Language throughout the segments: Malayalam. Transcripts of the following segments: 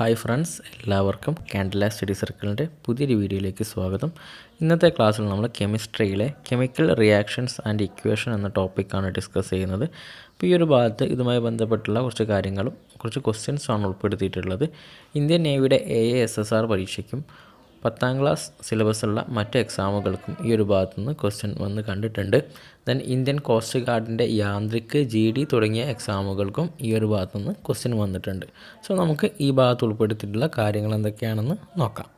ഹായ് ഫ്രണ്ട്സ് എല്ലാവർക്കും കാൻഡില സ്റ്റഡി സർക്കിളിൻ്റെ പുതിയൊരു വീഡിയോയിലേക്ക് സ്വാഗതം ഇന്നത്തെ ക്ലാസ്സിൽ നമ്മൾ കെമിസ്ട്രിയിലെ കെമിക്കൽ റിയാക്ഷൻസ് ആൻഡ് ഇക്വേഷൻ എന്ന ടോപ്പിക്കാണ് ഡിസ്കസ് ചെയ്യുന്നത് അപ്പോൾ ഈ ഒരു ഭാഗത്ത് ഇതുമായി ബന്ധപ്പെട്ടുള്ള കുറച്ച് കാര്യങ്ങളും കുറച്ച് ആണ് ഉൾപ്പെടുത്തിയിട്ടുള്ളത് ഇന്ത്യൻ നേവിയുടെ A A S S R പരീക്ഷയ്ക്കും പത്താം ക്ലാസ് സിലബസുള്ള മറ്റ് എക്സാമുകൾക്കും ഈ ഒരു ഭാഗത്തു നിന്ന് ക്വസ്റ്റ്യൻ വന്ന് കണ്ടിട്ടുണ്ട് ദെൻ ഇന്ത്യൻ കോസ്റ്റ് ഗാർഡിൻ്റെ യാന്ത്രിക് ജി ഡി തുടങ്ങിയ എക്സാമുകൾക്കും ഈ ഒരു ഭാഗത്തു നിന്ന് ക്വസ്റ്റ്യൻ വന്നിട്ടുണ്ട് സോ നമുക്ക് ഈ ഭാഗത്ത് ഉൾപ്പെടുത്തിയിട്ടുള്ള കാര്യങ്ങൾ എന്തൊക്കെയാണെന്ന് നോക്കാം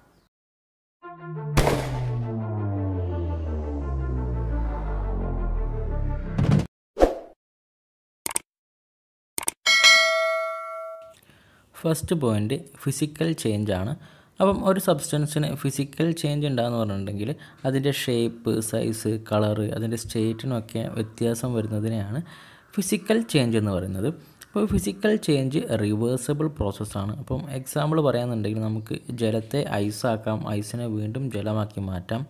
ഫസ്റ്റ് പോയിൻ്റ് ഫിസിക്കൽ ചേഞ്ചാണ് അപ്പം ഒരു സബ്സ്റ്റൻസിന് ഫിസിക്കൽ ചേഞ്ച് ഉണ്ടാകുന്ന പറഞ്ഞിട്ടുണ്ടെങ്കിൽ അതിൻ്റെ ഷേപ്പ് സൈസ് കളറ് അതിൻ്റെ സ്റ്റേറ്റിനൊക്കെ വ്യത്യാസം വരുന്നതിനെയാണ് ഫിസിക്കൽ ചേഞ്ച് എന്ന് പറയുന്നത് അപ്പോൾ ഫിസിക്കൽ ചേഞ്ച് റിവേഴ്സബിൾ പ്രോസസ്സാണ് അപ്പം എക്സാമ്പിൾ പറയാമെന്നുണ്ടെങ്കിൽ നമുക്ക് ജലത്തെ ഐസാക്കാം ഐസിനെ വീണ്ടും ജലമാക്കി മാറ്റാം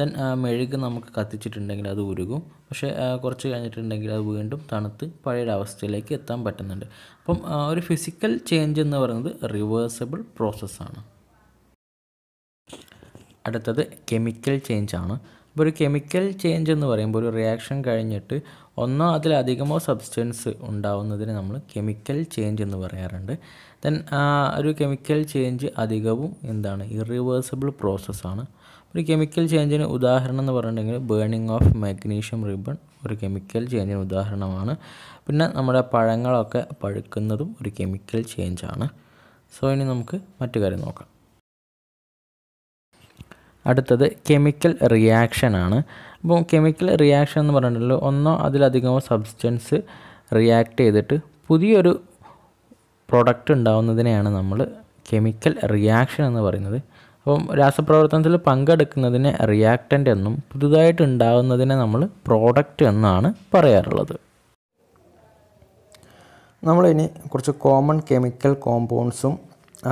ദെൻ മെഴുക് നമുക്ക് കത്തിച്ചിട്ടുണ്ടെങ്കിൽ അത് ഉരുകും പക്ഷേ കുറച്ച് കഴിഞ്ഞിട്ടുണ്ടെങ്കിൽ അത് വീണ്ടും തണുത്ത് പഴയ അവസ്ഥയിലേക്ക് എത്താൻ പറ്റുന്നുണ്ട് അപ്പം ഒരു ഫിസിക്കൽ ചേഞ്ച് എന്ന് പറയുന്നത് റിവേഴ്സബിൾ പ്രോസസ്സാണ് അടുത്തത് കെമിക്കൽ ചേഞ്ച് ആണ് അപ്പോൾ ഒരു കെമിക്കൽ ചേഞ്ച് എന്ന് പറയുമ്പോൾ ഒരു റിയാക്ഷൻ കഴിഞ്ഞിട്ട് ഒന്നോ അതിലധികമോ സബ്സ്റ്റൻസ് ഉണ്ടാവുന്നതിന് നമ്മൾ കെമിക്കൽ ചേഞ്ച് എന്ന് പറയാറുണ്ട് ദെൻ ഒരു കെമിക്കൽ ചേഞ്ച് അധികവും എന്താണ് ഇറിവേഴ്സിബിൾ പ്രോസസ്സാണ് ഒരു കെമിക്കൽ ചേഞ്ചിന് ഉദാഹരണം എന്ന് പറഞ്ഞിട്ടുണ്ടെങ്കിൽ ബേണിംഗ് ഓഫ് മാഗ്നീഷ്യം റിബൺ ഒരു കെമിക്കൽ ചേഞ്ചിന് ഉദാഹരണമാണ് പിന്നെ നമ്മുടെ പഴങ്ങളൊക്കെ പഴുക്കുന്നതും ഒരു കെമിക്കൽ ചേഞ്ചാണ് സോ ഇനി നമുക്ക് മറ്റു കാര്യം നോക്കാം അടുത്തത് കെമിക്കൽ റിയാക്ഷൻ ആണ് അപ്പോൾ കെമിക്കൽ റിയാക്ഷൻ എന്ന് പറഞ്ഞിട്ടുണ്ടല്ലോ ഒന്നോ അതിലധികമോ സബ്സ്റ്റൻസ് റിയാക്ട് ചെയ്തിട്ട് പുതിയൊരു പ്രൊഡക്റ്റ് ഉണ്ടാവുന്നതിനെയാണ് നമ്മൾ കെമിക്കൽ റിയാക്ഷൻ എന്ന് പറയുന്നത് അപ്പം രാസപ്രവർത്തനത്തിൽ പങ്കെടുക്കുന്നതിനെ റിയാക്റ്റൻ്റ് എന്നും പുതുതായിട്ട് ഉണ്ടാകുന്നതിനെ നമ്മൾ പ്രോഡക്റ്റ് എന്നാണ് പറയാറുള്ളത് നമ്മളിനി കുറച്ച് കോമൺ കെമിക്കൽ കോമ്പൗണ്ട്സും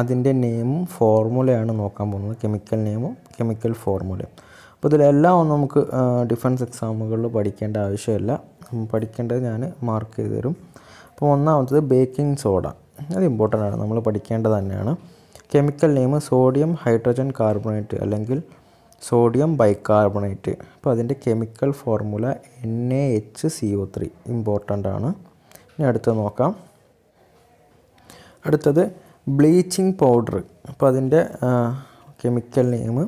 അതിൻ്റെ നെയിമും ഫോർമുലയാണ് നോക്കാൻ പോകുന്നത് കെമിക്കൽ നെയിമും കെമിക്കൽ ഫോർമുലയും അപ്പോൾ ഇതിലെല്ലാം ഒന്നും നമുക്ക് ഡിഫൻസ് എക്സാമുകളിൽ പഠിക്കേണ്ട ആവശ്യമില്ല പഠിക്കേണ്ടത് ഞാൻ മാർക്ക് ചെയ്ത് തരും അപ്പോൾ ഒന്നാമത്തത് ബേക്കിംഗ് സോഡ അത് ഇമ്പോർട്ടൻ്റ് ആണ് നമ്മൾ പഠിക്കേണ്ടത് തന്നെയാണ് chemical name sodium hydrogen carbonate അല്ലെങ്കിൽ സോഡിയം ബൈകാർബണേറ്റ് അപ്പോൾ അതിൻ്റെ chemical formula N A H C O three important ആണ് ഇനി അടുത്തത് നോക്കാം അടുത്തത് ബ്ലീച്ചിങ് പൗഡർ അപ്പോൾ അതിൻ്റെ chemical name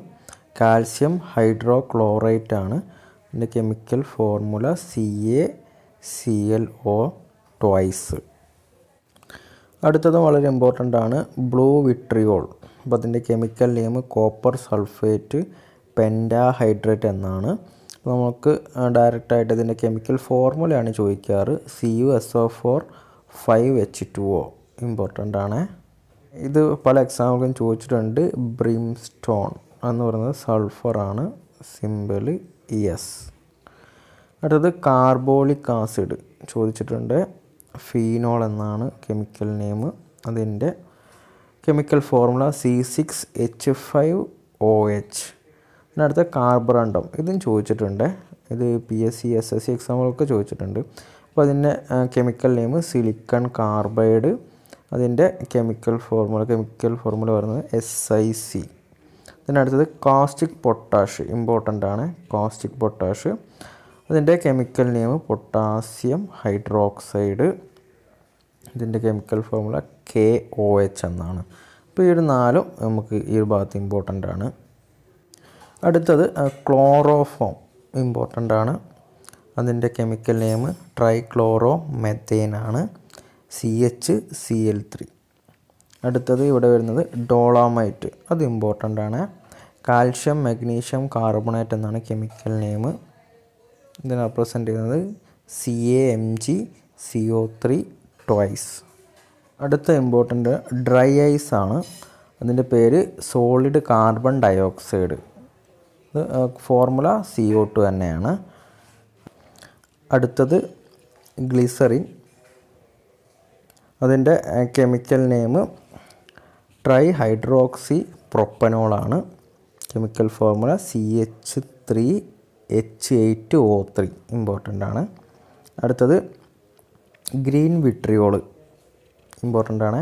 calcium hydro chlorite ആണ് അതിൻ്റെ chemical formula C A C L O twice അടുത്തത് വളരെ ഇമ്പോർട്ടൻ്റ് ആണ് ബ്ലൂ വിട്രിയോൾ അപ്പോൾ അതിൻ്റെ chemical name copper sulphate pentahydrate എന്നാണ് നമുക്ക് ഡയറക്റ്റായിട്ട് ഇതിൻ്റെ കെമിക്കൽ ഫോർമുലയാണ് ചോദിക്കാറ് C U S O four five H two O important ആണേ ഇത് പല എക്സാമ്പിളും ചോദിച്ചിട്ടുണ്ട് ബ്രിം സ്റ്റോൺ എന്ന് പറയുന്നത് സൾഫറാണ് സിമ്പിള് എസ് അടുത്തത് കാർബോളിക് ആസിഡ് ചോദിച്ചിട്ടുണ്ട് ഫീനോൾ എന്നാണ് കെമിക്കൽ നെയിം അതിൻ്റെ chemical formula C six H five O H ഇതിനടുത്ത കാർബറണ്ടം ഇതും ചോദിച്ചിട്ടുണ്ട് ഇത് P S C S S C എക്സാമുകളൊക്കെ ചോദിച്ചിട്ടുണ്ട് അപ്പോൾ അതിൻ്റെ കെമിക്കൽ നെയിം സിലിക്കൺ കാർബൈഡ് അതിൻ്റെ കെമിക്കൽ ഫോർമുല കെമിക്കൽ ഫോർമുല പറയുന്നത് എസ് ഐ സി പിന്നെ അടുത്തത് കാസ്റ്റിക് പൊട്ടാഷ് ഇമ്പോർട്ടൻ്റ് ആണ് കാസ്റ്റിക് പൊട്ടാഷ് അതിൻ്റെ കെമിക്കൽ നെയിം പൊട്ടാസ്യം ഹൈഡ്രോക്സൈഡ് ഇതിൻ്റെ chemical formula K O H എന്നാണ് അപ്പോൾ ഈ ഒരു നാലും നമുക്ക് ഈ ഒരു ഭാഗത്ത് ഇമ്പോർട്ടൻ്റ് ആണ് അടുത്തത് ക്ലോറോഫോം ഇമ്പോർട്ടൻ്റ് ആണ് അതിൻ്റെ കെമിക്കൽ നെയിം ട്രൈക്ലോറോ മെത്തേൻ ആണ് C H C L three അടുത്തത് ഇവിടെ വരുന്നത് ഡോളാമൈറ്റ് അത് ഇമ്പോർട്ടൻ്റ് ആണ് കാൽഷ്യം മഗ്നീഷ്യം കാർബണേറ്റ് എന്നാണ് കെമിക്കൽ നെയിം ഇതിന് റെപ്രസെൻ്റ് ചെയ്യുന്നത് C A M G C O three twice അടുത്ത ഇമ്പോർട്ടൻ്റ് ഡ്രൈ ഐസ് ആണ് അതിൻ്റെ പേര് സോളിഡ് കാർബൺ ഡയോക്സൈഡ് ഇത് ഫോർമുല സി ഒ ടു തന്നെയാണ് അടുത്തത് ഗ്ലിസറിൻ അതിൻ്റെ കെമിക്കൽ നെയിം ട്രൈ ഹൈഡ്രോക്സി പ്രൊപ്പനോളാണ് chemical formula C H three H eight O three important ആണ് അടുത്തത് ഗ്രീൻ വിട്രിയോൾ ഇമ്പോർട്ടൻ്റ് ആണ്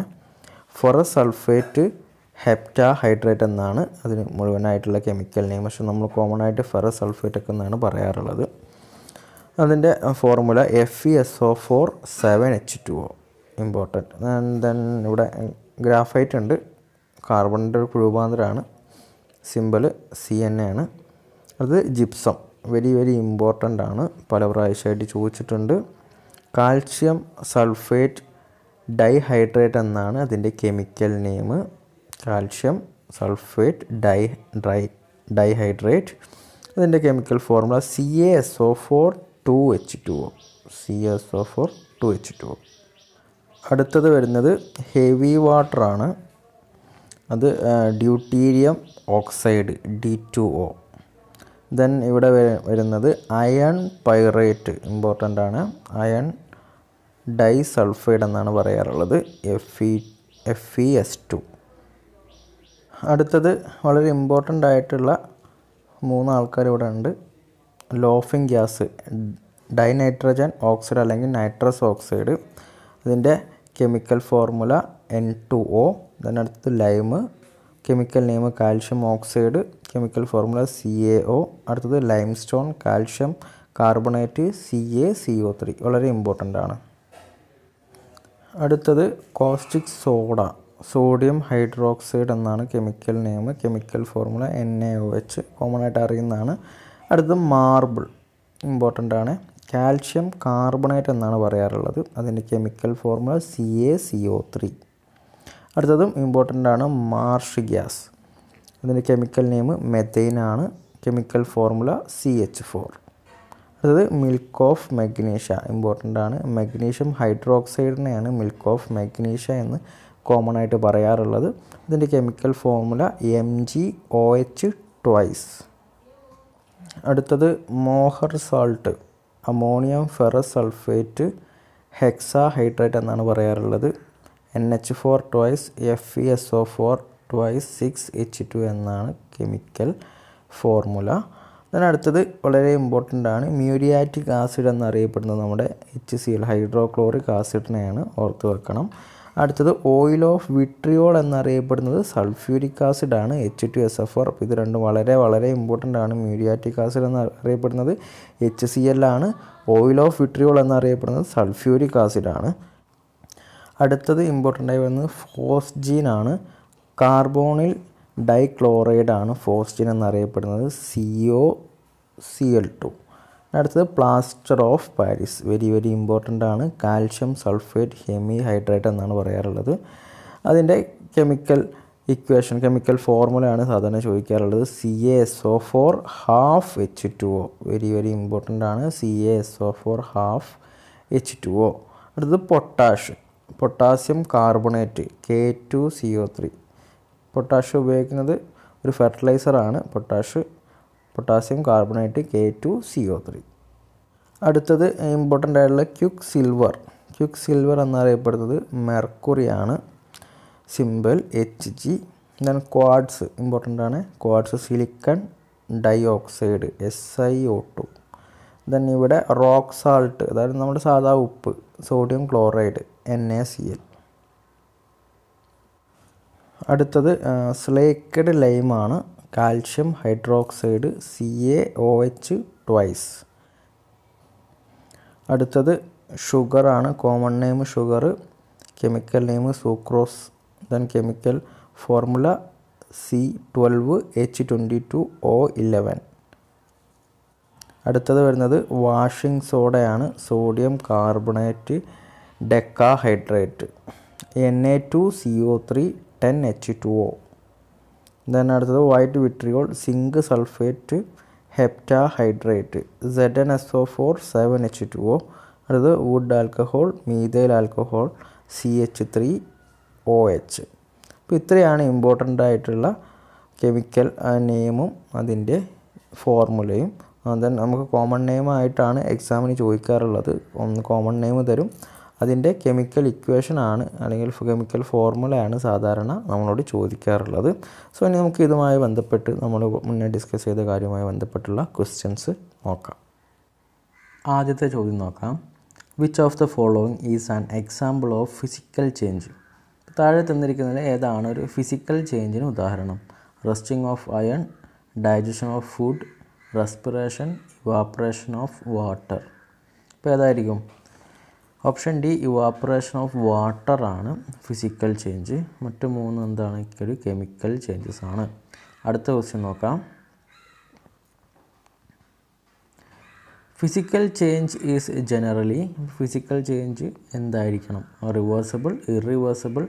ഫൊറ സൾഫേറ്റ് ഹെപ്റ്റാ ഹൈഡ്രേറ്റ് എന്നാണ് അതിന് മുഴുവനായിട്ടുള്ള കെമിക്കൽ നെയിം പക്ഷെ നമ്മൾ കോമൺ ആയിട്ട് ഫെറ സൾഫേറ്റ് ഒക്കെ എന്നാണ് പറയാറുള്ളത് അതിൻ്റെ formula F E S O four seven H two O important and then ഇവിടെ ഗ്രാഫൈറ്റ് ഉണ്ട് കാർബണിൻ്റെ ഒരു രൂപാന്തരമാണ് സിമ്പിൾ സി എൻ എ ആണ് അത് ജിപ്സം വെരി വെരി ഇമ്പോർട്ടൻ്റ് ആണ് പല പ്രാവശ്യമായിട്ട് ചോദിച്ചിട്ടുണ്ട് കാൽഷ്യം സൾഫേറ്റ് ഡൈഹൈഡ്രേറ്റ് എന്നാണ് അതിൻ്റെ chemical name calcium sulphate di dry dihydrate അതിൻ്റെ chemical formula C S O four two H two O C S O four two H two O അടുത്തത് വരുന്നത് ഹെവി വാട്ടറാണ് അത് deuterium oxide D two O then ഇവിടെ വരുന്നത് അയൺ പൈറേറ്റ് ഇമ്പോർട്ടൻ്റ് ആണ് അയൺ ഡൈസൾഫൈഡ് എന്നാണ് പറയാറുള്ളത് F E F E S two അടുത്തത് വളരെ ഇമ്പോർട്ടൻ്റ് ആയിട്ടുള്ള മൂന്ന് ആൾക്കാർ ഇവിടെ ഉണ്ട് ലോഫിംഗ് ഗ്യാസ് ഡൈനൈട്രജൻ ഓക്സൈഡ് അല്ലെങ്കിൽ നൈട്രസ് ഓക്സൈഡ് അതിൻ്റെ chemical formula N two O അടുത്ത് lime chemical name calcium oxide chemical formula C A O അടുത്തത് limestone calcium carbonate C A C O three വളരെ ഇമ്പോർട്ടൻ്റ് ആണ് അടുത്തത് കോസ്റ്റിക് സോഡ സോഡിയം ഹൈഡ്രോക്സൈഡ് എന്നാണ് chemical name chemical formula N A O H common ആയിട്ട് അറിയുന്നതാണ് അടുത്തത് മാർബിൾ ഇമ്പോർട്ടൻ്റ് ആണ് കാൽഷ്യം കാർബണേറ്റ് എന്നാണ് പറയാറുള്ളത് അതിൻ്റെ chemical formula C A C O three അടുത്തതും ഇമ്പോർട്ടൻ്റ് ആണ് മാർഷ് ഗ്യാസ് അതിൻ്റെ കെമിക്കൽ നെയിം മെത്തൈൻ ആണ് chemical formula C H four അടുത്തത് മിൽക്ക് ഓഫ് മെഗ്നീഷ്യ ഇമ്പോർട്ടൻ്റ് ആണ് മെഗ്നീഷ്യം ഹൈഡ്രോക്സൈഡിനെയാണ് മിൽക്ക് ഓഫ് മെഗ്നീഷ്യ എന്ന് കോമൺ ആയിട്ട് പറയാറുള്ളത് ഇതിൻ്റെ chemical formula M G O H twice അടുത്തത് Mohr salt ammonium ferrous sulphate hexahydrate എന്നാണ് പറയാറുള്ളത് N H four twice F E S O four twice six H two എന്നാണ് കെമിക്കൽ ഫോർമുല അതിനടുത്തത് വളരെ ഇമ്പോർട്ടൻ്റ് ആണ് മ്യൂരിയാറ്റിക് ആസിഡ് എന്നറിയപ്പെടുന്നത് നമ്മുടെ എച്ച് സി എൽ ഹൈഡ്രോക്ലോറിക് ആസിഡിനെയാണ് ഓർത്ത് വെക്കണം അടുത്തത് ഓയിൽ ഓഫ് വിട്രിയോൾ എന്നറിയപ്പെടുന്നത് സൾഫ്യൂരിക് ആസിഡ് ആണ് H two S F R ഇത് രണ്ടും വളരെ വളരെ ഇമ്പോർട്ടൻ്റ് ആണ് മ്യൂരിയാറ്റിക് ആസിഡ് എന്നറിയപ്പെടുന്നത് എച്ച് സി എൽ ആണ് ഓയിൽ ഓഫ് വിട്രിയോൾ എന്നറിയപ്പെടുന്നത് സൾഫ്യൂരിക് ആസിഡ് ആണ് അടുത്തത് ഇമ്പോർട്ടൻ്റ് ആയി വരുന്നത് ഫോസ്ജീൻ ആണ് കാർബോണിൽ ഡൈക്ലോറൈഡ് ആണ് ഫോസ്റ്റിൻ എന്നറിയപ്പെടുന്നത് C O C L two അടുത്തത് plaster of Paris very very important ആണ് കാൽഷ്യം സൾഫേറ്റ് ഹെമി ഹൈഡ്രേറ്റ് എന്നാണ് പറയാറുള്ളത് അതിൻ്റെ കെമിക്കൽ ഇക്വേഷൻ കെമിക്കൽ ഫോർമുലയാണ് സാധാരണ ചോദിക്കാറുള്ളത് C A S O four half H two O very very important ആണ് C A S O four half H two O അടുത്തത് potash potassium carbonate K two C O three potash ഉപയോഗിക്കുന്നത് ഒരു ഫെർട്ടിലൈസറാണ് potash potassium carbonate K two C O three അടുത്തത് ഇമ്പോർട്ടൻ്റ് ആയിട്ടുള്ള ക്യുക്ക് സിൽവർ ക്യുക്ക് സിൽവർ എന്നറിയപ്പെടുന്നത് മെർക്കുറിയാണ് simple H G then quartz important ആണ് quartz silicon dioxide S I O two then ഇവിടെ റോക്ക് സാൾട്ട് അതായത് നമ്മുടെ സാധാ ഉപ്പ് sodium chloride N A C L അടുത്തത് സ്ലേക്കഡ് ലൈമാണ് calcium hydroxide C A O H twice അടുത്തത് ഷുഗറാണ് common name sugar chemical name sucrose then chemical formula C twelve H twenty two O eleven അടുത്തത് വരുന്നത് വാഷിംഗ് സോഡയാണ് sodium carbonate decahydrate N A two C O three ten H two O then അടുത്തത് white vitriol zinc sulphate heptahydrate zed N S O four seven H two O അടുത്തത് wood alcohol methyl alcohol C H three O H അപ്പോൾ ഇത്രയാണ് ഇമ്പോർട്ടൻ്റ് ആയിട്ടുള്ള കെമിക്കൽ നെയിമും അതിൻ്റെ ഫോർമുലയും ദെൻ നമുക്ക് കോമൺ നെയിമായിട്ടാണ് എക്സാമിന് ചോദിക്കാറുള്ളത് ഒന്ന് കോമൺ നെയിം തരും അതിൻ്റെ കെമിക്കൽ ഇക്വേഷൻ ആണ് അല്ലെങ്കിൽ കെമിക്കൽ ഫോർമുലയാണ് സാധാരണ നമ്മളോട് ചോദിക്കാറുള്ളത് സോ ഇനി നമുക്ക് ഇതുമായി ബന്ധപ്പെട്ട് നമ്മൾ മുന്നേ ഡിസ്കസ് ചെയ്ത കാര്യവുമായി ബന്ധപ്പെട്ടുള്ള ക്വസ്റ്റ്യൻസ് നോക്കാം ആദ്യത്തെ ചോദ്യം നോക്കാം which of the following is an example of physical change താഴെ തന്നിരിക്കുന്നതിൽ ഏതാണ് ഒരു ഫിസിക്കൽ ചേഞ്ചിന് ഉദാഹരണം rusting of iron digestion of food respiration evaporation of water ഇപ്പോൾ ഏതായിരിക്കും option D evaporation of water ആണ് ഫിസിക്കൽ ചേഞ്ച് മറ്റു മൂന്ന് എന്താണ് ഒരു കെമിക്കൽ ചേഞ്ചസ് ആണ് അടുത്ത ക്വസ്റ്റ്യൻ നോക്കാം physical change is generally physical change എന്തായിരിക്കണം reversible irreversible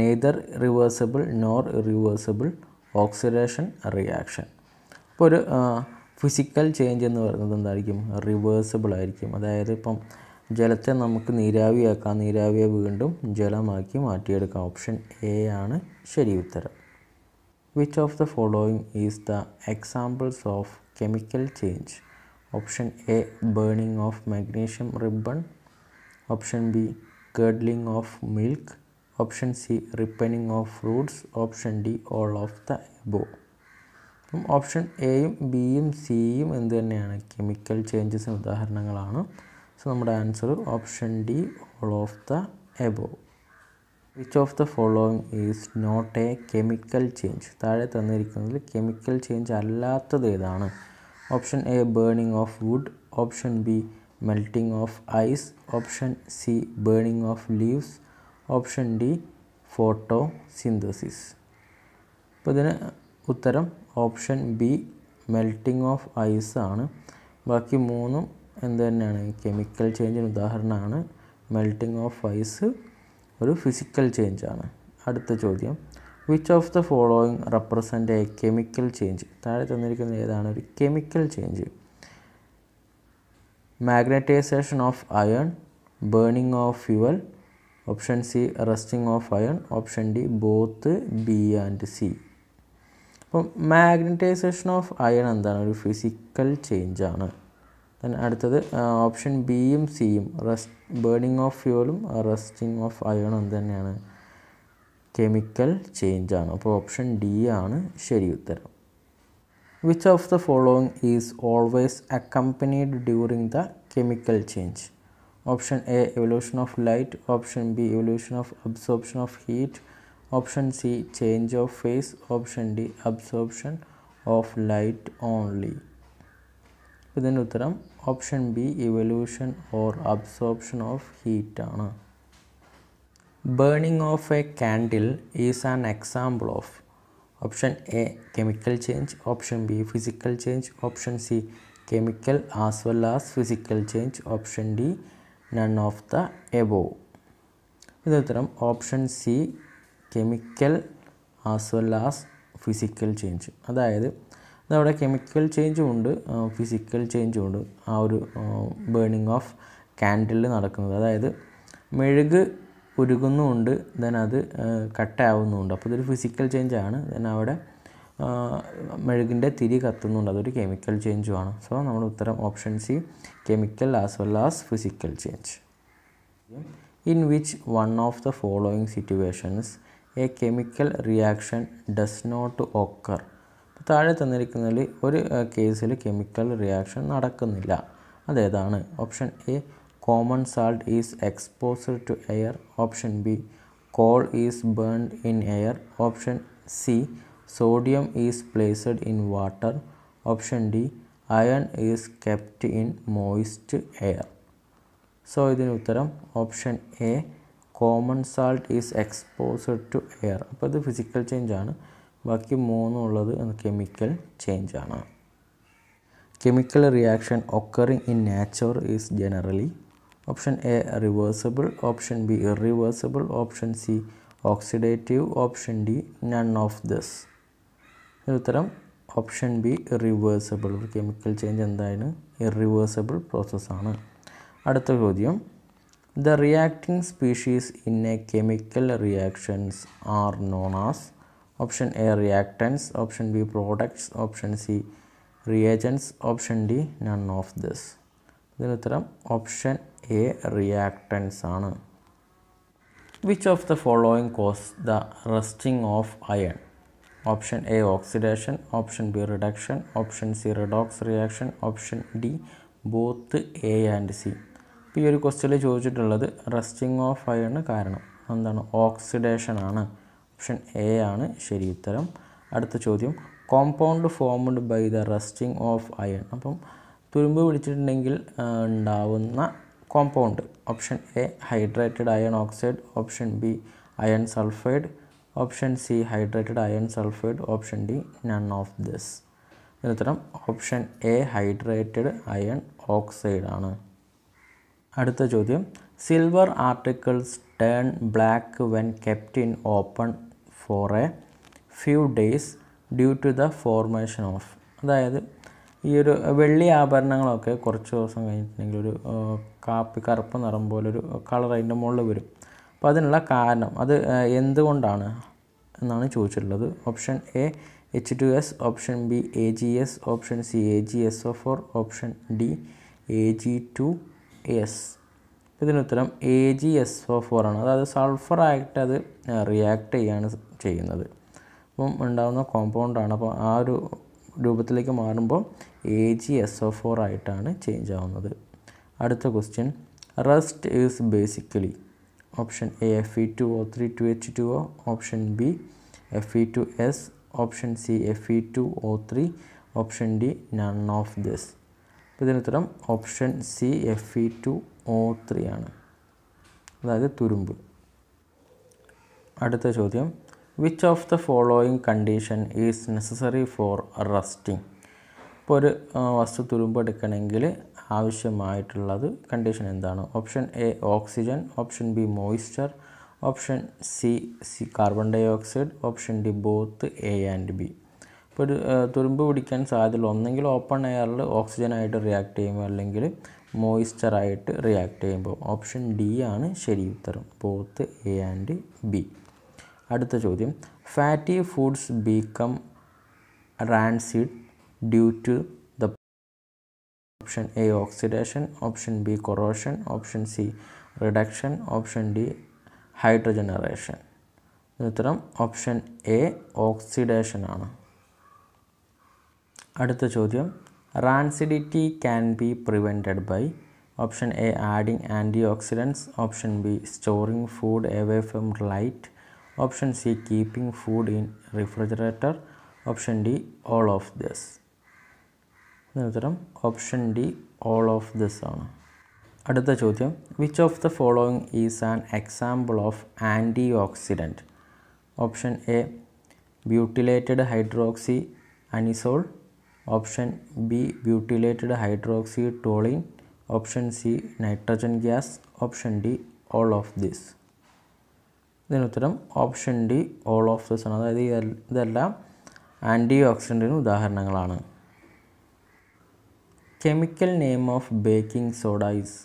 neither reversible nor irreversible oxidation reaction അപ്പോൾ ഒരു ഫിസിക്കൽ ചേഞ്ച് എന്ന് പറയുന്നത് എന്തായിരിക്കും റിവേഴ്സിബിൾ ആയിരിക്കും അതായത് ഇപ്പം ജലത്തെ നമുക്ക് നീരാവിയാക്കാം നീരാവിയെ വീണ്ടും ജലമാക്കി മാറ്റിയെടുക്കാം ഓപ്ഷൻ എ ആണ് ശരി ഉത്തരം which of the following is the examples of chemical change option A burning of magnesium ribbon option B curdling of milk option C ripening of fruits option D all of the above option എയും ബിയും സിയും എന്ത് തന്നെയാണ് കെമിക്കൽ ചേഞ്ചസിന് ഉദാഹരണങ്ങളാണ് സോ നമ്മുടെ answer option D all of the above which of the following is not a chemical change താഴെ തന്നിരിക്കുന്നതിൽ കെമിക്കൽ ചേഞ്ച് അല്ലാത്തത് ഏതാണ് option A burning of wood option B melting of ice option C burning of leaves option D photosynthesis അപ്പോൾ ഇതിന് ഉത്തരം option B melting of ice ആണ് ബാക്കി മൂന്നും എന്ത് തന്നെയാണ് കെമിക്കൽ ചേഞ്ചിന് ഉദാഹരണമാണ് മെൽട്ടിംഗ് ഓഫ് ഐസ് ഒരു ഫിസിക്കൽ ചേഞ്ചാണ് അടുത്ത ചോദ്യം which of the following represent a chemical change താഴെ തന്നിരിക്കുന്ന ഏതാണ് ഒരു chemical change magnetisation of iron burning of fuel option C rusting of iron option D both B and C അപ്പം മാഗ്നറ്റൈസേഷൻ ഓഫ് അയൺ എന്താണ് ഒരു ഫിസിക്കൽ ചേഞ്ചാണ് ദെൻ അടുത്തത് ഓപ്ഷൻ ബിയും സിയും റെസ്റ്റ് ബേണിംഗ് ഓഫ് ഫ്യൂവലും റെസ്റ്റിംഗ് ഓഫ് അയണും എന്ത് തന്നെയാണ് കെമിക്കൽ ചേഞ്ച് ആണ് അപ്പോൾ ഓപ്ഷൻ ഡി ആണ് ശരി ഉത്തരം which of the following is always accompanied during the chemical change option A evolution of light option B evolution of absorption of heat option C change of phase option D absorption of light only ഇതിൻ്റെ ഉത്തരം option B evolution or absorption of heat ആണ് burning of a candle is an example of option A chemical change option B physical change option C chemical as well as physical change option D none of the above ഉത്തരം option C chemical as well as physical change അതായത് അതവിടെ കെമിക്കൽ ചേഞ്ചും ഉണ്ട് ഫിസിക്കൽ ചേഞ്ചും ഉണ്ട് ആ ഒരു ബേണിങ് ഓഫ് കാൻഡിൽ നടക്കുന്നത് അതായത് മെഴുക് ഉരുകുന്നുമുണ്ട് ദെൻ അത് കട്ടാവുന്നുമുണ്ട് അപ്പോൾ ഇതൊരു ഫിസിക്കൽ ചേഞ്ചാണ് ദെൻ അവിടെ മെഴുകിൻ്റെ തിരി കത്തുന്നുണ്ട് അതൊരു കെമിക്കൽ ആണ് സോ നമ്മുടെ ഉത്തരം option C chemical as well as physical change in which one of the following situations a chemical reaction does not occur താഴെ തന്നിരിക്കുന്നതിൽ ഒരു കേസിൽ കെമിക്കൽ റിയാക്ഷൻ നടക്കുന്നില്ല അതേതാണ് option A common salt is exposed to air option B coal is burned in air option C sodium is placed in water option D iron is kept in moist air so ഇതിന് ഉത്തരം option A common salt is exposed to air അപ്പോൾ ഇത് ഫിസിക്കൽ ചേഞ്ച് ആണ് ബാക്കി മൂന്നുള്ളത് കെമിക്കൽ ചേഞ്ചാണ് chemical reaction occurring in natural is generally option A reversible option B irreversible option C oxidative option D none of this ഉത്തരം ഓപ്ഷൻ ബി റിവേഴ്സിബിൾ ഒരു കെമിക്കൽ ചേഞ്ച് എന്തായാലും ഇറിവേഴ്സിബിൾ പ്രോസസ്സാണ് അടുത്ത ചോദ്യം the reacting species in a chemical reactions are known as option A reactants option B products option C reagents option D none of this ഇതിനുത്തരം ഓപ്ഷൻ എ റിയാക്ടൻസ് ആണ് which of the following causes the rusting of iron option A oxidation option B reduction option C redox reaction option D both A and C ഇപ്പോൾ ഈ ഒരു ക്വസ്റ്റ്യനിൽ ചോദിച്ചിട്ടുള്ളത് റെസ്റ്റിംഗ് ഓഫ് അയണ് കാരണം എന്താണ് ഓക്സിഡേഷൻ ആണ് ഓപ്ഷൻ എ ആണ് ശരി ഉത്തരം അടുത്ത ചോദ്യം compound formed by the rusting of iron അപ്പം തുരുമ്പ് പിടിച്ചിട്ടുണ്ടെങ്കിൽ ഉണ്ടാവുന്ന compound option A hydrated iron oxide option B iron sulphide option C hydrated iron sulphide option D none of this ഇതിനുത്തരം option A hydrated iron oxide ആണ് അടുത്ത ചോദ്യം silver articles turn black when kept in open for a few days due to the formation of അതായത് ഈ ഒരു വെള്ളി ആഭരണങ്ങളൊക്കെ കുറച്ച് ദിവസം കഴിഞ്ഞിട്ടുണ്ടെങ്കിൽ ഒരു കാപ്പി കറുപ്പ് നിറം പോലൊരു കളർ അതിൻ്റെ മുകളിൽ വരും അപ്പോൾ അതിനുള്ള കാരണം അത് എന്തുകൊണ്ടാണ് എന്നാണ് ചോദിച്ചിട്ടുള്ളത് option A H two S option B A G S option C A G S O four option D A G two S ഇതിനുത്തരം A G S O four ആണ് അതായത് സൾഫർ ആയിട്ട് അത് റിയാക്ട് ചെയ്യാണ് ചെയ്യുന്നത് അപ്പം ഉണ്ടാകുന്ന കോമ്പൗണ്ടാണ് അപ്പോൾ ആ ഒരു രൂപത്തിലേക്ക് മാറുമ്പോൾ A G S O four ആയിട്ടാണ് ചേഞ്ച് ആവുന്നത് അടുത്ത question rust is basically option A F E two O three two H two O option B F E two S option C F E two O three option D none of this അപ്പോൾ ഇതിനുത്തരം option C F E two O three ആണ് അതായത് തുരുമ്പ് അടുത്ത ചോദ്യം which of the following condition is necessary for rusting ഇപ്പോൾ ഒരു വസ്തു തുരുമ്പെടുക്കണമെങ്കിൽ ആവശ്യമായിട്ടുള്ളത് കണ്ടീഷൻ എന്താണ് option A oxygen option B moisture option C C carbon dioxide option D both A and B ഇപ്പോൾ ഒരു തുരുമ്പ് പിടിക്കാൻ സാധ്യതയുള്ള ഒന്നെങ്കിൽ ഓപ്പൺ എയറിൽ ഓക്സിജനായിട്ട് റിയാക്ട് ചെയ്യുമ്പോൾ അല്ലെങ്കിൽ മോയിസ്ചറായിട്ട് റിയാക്ട് ചെയ്യുമ്പോൾ ഓപ്ഷൻ ഡി ആണ് ശരി ഉത്തരം ബോത്ത് എ ആൻഡ് ബി അടുത്ത ചോദ്യം fatty foods become rancid due to the option A oxidation option B corrosion option C reduction option D hydrogenation ഉത്തരം ഓപ്ഷൻ എ ഓക്സിഡേഷൻ ആണ് അടുത്ത ചോദ്യം rancidity can be prevented by option A adding antioxidants option B storing food away from light option c keeping food in refrigerator option d all of this option d all of this which of the following is an example of antioxidant option a butylated hydroxy anisole option b butylated hydroxy option c nitrogen gas option d all of this ഇതിനുത്തരം option D all of this ആണ് അതായത് ഇതെല്ലാം ആൻറ്റി ഓക്സിഡൻറ്റിന് ഉദാഹരണങ്ങളാണ് chemical name of baking soda is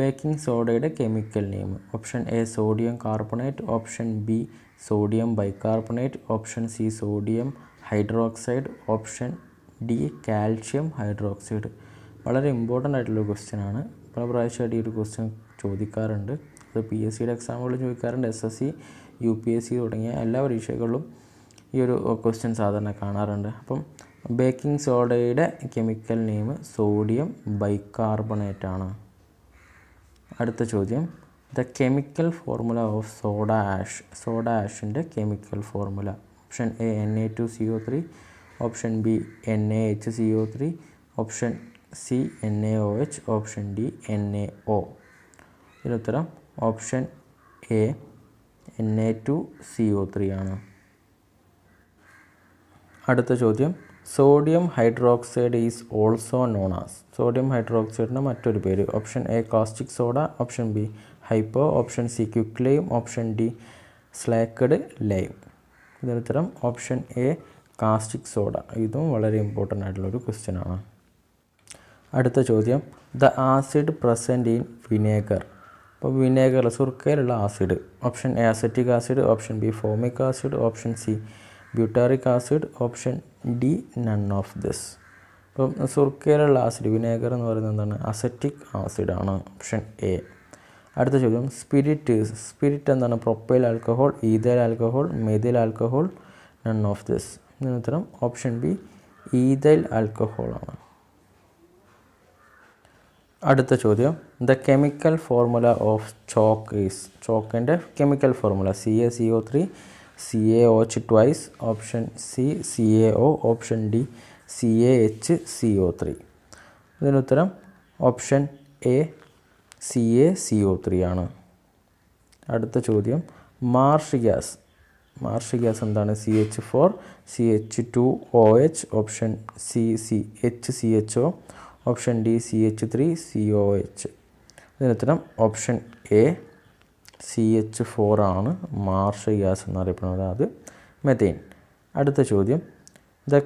baking സോഡയുടെ chemical name option A sodium carbonate option B sodium bicarbonate option C sodium hydroxide option D calcium hydroxide വളരെ ഇമ്പോർട്ടൻ്റ് ആയിട്ടുള്ള ക്വസ്റ്റ്യൻ ആണ് പല പ്രാവശ്യമായിട്ട് ഈ ഒരു ക്വസ്റ്റ്യൻ ചോദിക്കാറുണ്ട് അത് പി എസ് സിയുടെ എക്സാമുകളിൽ ചോദിക്കാറുണ്ട് S S C U P S C തുടങ്ങിയ എല്ലാ പരീക്ഷകളിലും ഈ ഒരു ക്വസ്റ്റ്യൻ സാധാരണ കാണാറുണ്ട് അപ്പം ബേക്കിംഗ് സോഡയുടെ കെമിക്കൽ നെയിം സോഡിയം ബൈകാർബണേറ്റ് ആണ് അടുത്ത ചോദ്യം the chemical formula of soda ash soda ആഷിൻ്റെ chemical formula option A N A two C O three option B N A H C O three option C N A O H option D N A O ഇതിലുത്തരം option A N A two C O three ആണ് അടുത്ത ചോദ്യം sodium hydroxide is also known as sodium ഹൈഡ്രോക്സൈഡിൻ്റെ മറ്റൊരു പേര് option A caustic soda option B hypo option C quicklime option D slaked lime ഇതിനുത്തരം ഓപ്ഷൻ എ കാസ്റ്റിക് സോഡ ഇതും വളരെ ഇമ്പോർട്ടൻ്റ് ഒരു ക്വസ്റ്റ്യൻ ആണ് അടുത്ത ചോദ്യം the acid present in vinegar അപ്പോൾ വിനേഗർ സുർക്കയിലുള്ള acid option A acetic acid option B formic acid option C butyric acid option D none of this അപ്പം സുർക്കയിലുള്ള ആസിഡ് വിനേഗർ എന്ന് പറയുന്നത് എന്താണ് അസറ്റിക് ആസിഡാണ് ഓപ്ഷൻ എ അടുത്ത ചോദ്യം സ്പിരിറ്റ് സ്പിരിറ്റ് എന്താണ് propyl alcohol ethyl alcohol methyl alcohol none of this ഇതിനുത്തരം ഓപ്ഷൻ ബി ഈതൽ ആൽക്കഹോളാണ് അടുത്ത ചോദ്യം the chemical formula of chalk is ചോക്കിൻ്റെ chemical formula C A C O three C A O H twice option C C A O option D C A H C O three ഇതിനുത്തരം option A C A C O three ആണ് അടുത്ത ചോദ്യം മാർഷ് ഗ്യാസ് മാർഷ് ഗ്യാസ് എന്താണ് C H four C H two O H option C C H C H O option D C H three C O H അതിനുത്തരം option A C H four ആണ് മാർഷ ഗ്യാസ് എന്നറിയപ്പെടുന്നത് അത് മെതെയിൻ അടുത്ത ചോദ്യം the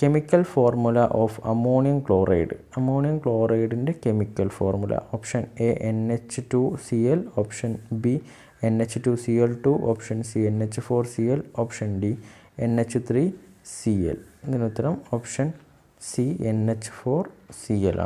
chemical formula of ammonium chloride ammonium ക്ലോറൈഡിൻ്റെ chemical formula option A N H two C L option B N H two C L two option C N H four C L option D N H three C L ഇതിനുത്തരം ഓപ്ഷൻ CNH4 CL